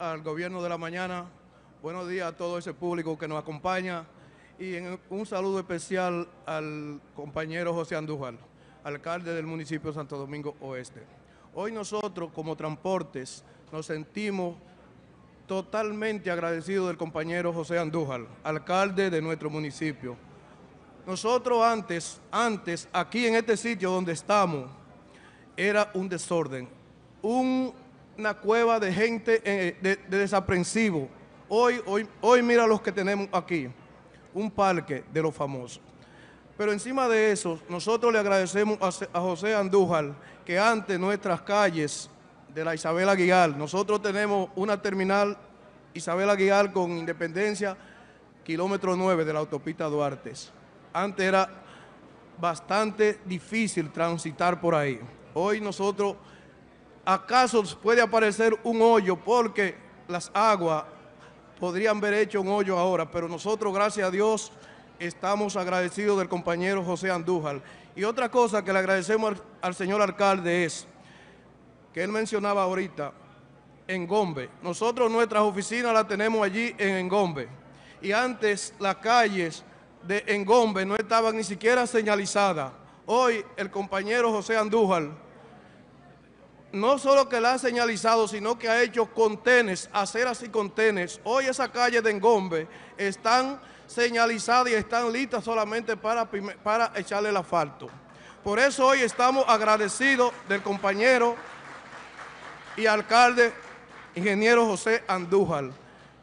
al gobierno de la mañana, buenos días a todo ese público que nos acompaña y un saludo especial al compañero José Andújar, alcalde del municipio Santo Domingo Oeste. Hoy nosotros como transportes nos sentimos totalmente agradecidos del compañero José Andújar, alcalde de nuestro municipio. Nosotros antes, antes, aquí en este sitio donde estamos, era un desorden, un una cueva de gente eh, de, desaprensivo. Hoy, hoy, hoy mira los que tenemos aquí, un parque de los famosos. Pero encima de eso, nosotros le agradecemos a, José Andújar que antes nuestras calles de la Isabela Aguilar, nosotros tenemos una terminal Isabel Aguilar con Independencia, kilómetro 9 de la autopista Duarte. Antes era bastante difícil transitar por ahí. Hoy nosotros acaso puede aparecer un hoyo porque las aguas podrían haber hecho un hoyo ahora, pero nosotros, gracias a Dios, estamos agradecidos del compañero José Andújar. Y otra cosa que le agradecemos al, señor alcalde es, que él mencionaba ahorita, en Gombe. Nosotros nuestras oficinas las tenemos allí en Engombe. Y antes las calles de Engombe no estaban ni siquiera señalizadas. Hoy el compañero José Andújar no solo que la ha señalizado, sino que ha hecho contenes, aceras y contenes. Hoy esa calle de Engombe están señalizadas y están listas solamente para, para echarle el asfalto. Por eso hoy estamos agradecidos del compañero y alcalde, ingeniero José Andújar.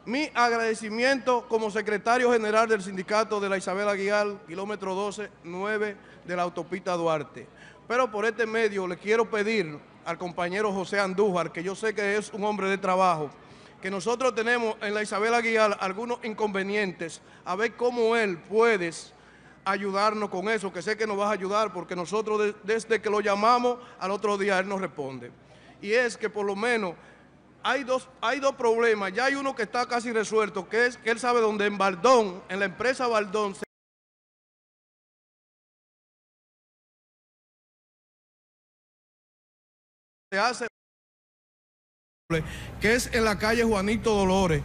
Mi agradecimiento como secretario general del sindicato de la Isabel Aguilar, kilómetro 12, 9 de la autopista Duarte. Pero por este medio le quiero pedir al compañero José Andújar, que yo sé que es un hombre de trabajo, que nosotros tenemos en la Isabel Aguilar algunos inconvenientes, a ver cómo él puedes ayudarnos con eso, que sé que nos vas a ayudar, porque nosotros desde que lo llamamos al otro día él nos responde. Y es que por lo menos hay dos, hay dos problemas, ya hay uno que está casi resuelto, que es que él sabe dónde en Baldón, en la empresa Baldón, se hace, que es en la calle Juanito Dolores,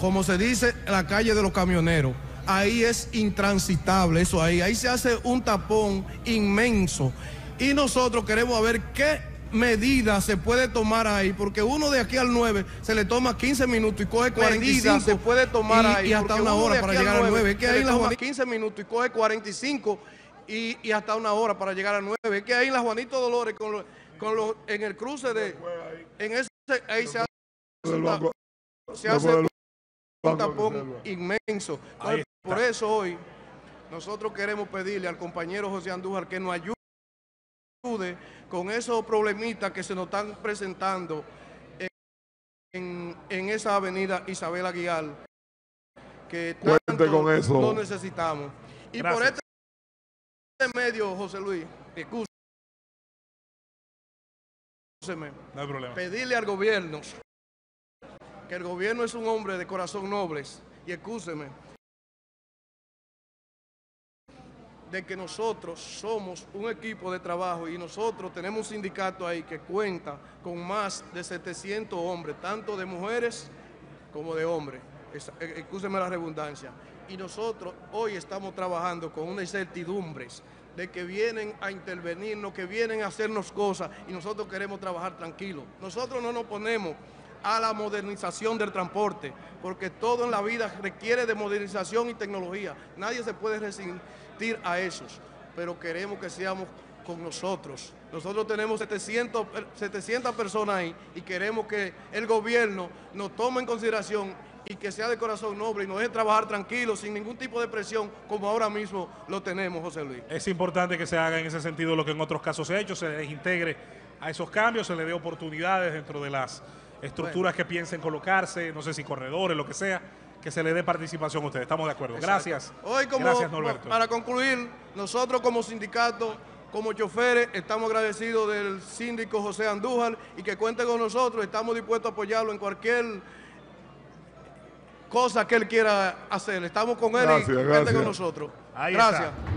como se dice, la calle de los camioneros. Ahí es intransitable eso ahí, ahí se hace un tapón inmenso. Y nosotros queremos ver qué medidas se puede tomar ahí, porque uno de aquí al 9 se le toma 15 minutos y coge 45. se puede tomar y, ahí. hasta una hora para llegar al 9. Es que ahí la 15 minutos y coge 45 y, hasta una hora para llegar al 9. Es que ahí la Juanito Dolores con... los en el cruce de... ahí se hace, un tapón inmenso. por eso hoy nosotros queremos pedirle al compañero José Andújar que nos ayude con esos problemitas que se nos están presentando en, esa avenida Isabel Aguilar, que Cuente con eso. lo necesitamos. Y por este medio, José Luis, excusa, no hay problema. Pedirle al gobierno que el gobierno es un hombre de corazón nobles y excúseme de que nosotros somos un equipo de trabajo y nosotros tenemos un sindicato ahí que cuenta con más de 700 hombres, tanto de mujeres como de hombres. Excúseme eh, eh, la redundancia. Y nosotros hoy estamos trabajando con unas incertidumbres de que vienen a intervenirnos, que vienen a hacernos cosas y nosotros queremos trabajar tranquilos. Nosotros no nos ponemos a la modernización del transporte, porque todo en la vida requiere de modernización y tecnología. Nadie se puede resistir a eso, pero queremos que seamos con nosotros. Nosotros tenemos 700, 700 eh, personas ahí y queremos que el gobierno nos tome en consideración y que sea de corazón noble y nos deje trabajar tranquilo, sin ningún tipo de presión, como ahora mismo lo tenemos, José Luis. Es importante que se haga en ese sentido lo que en otros casos se ha hecho, se les integre a esos cambios, se le dé oportunidades dentro de las estructuras que piensen colocarse, no sé si corredores, lo que sea, que se le dé participación a ustedes. Estamos de acuerdo. Gracias. Gracias, Norberto. Para concluir, nosotros como sindicato como choferes, estamos agradecidos del síndico José Andújar y que cuente con nosotros. Estamos dispuestos a apoyarlo en cualquier cosa que Él quiera hacer. Estamos con Él y con nosotros. gracias.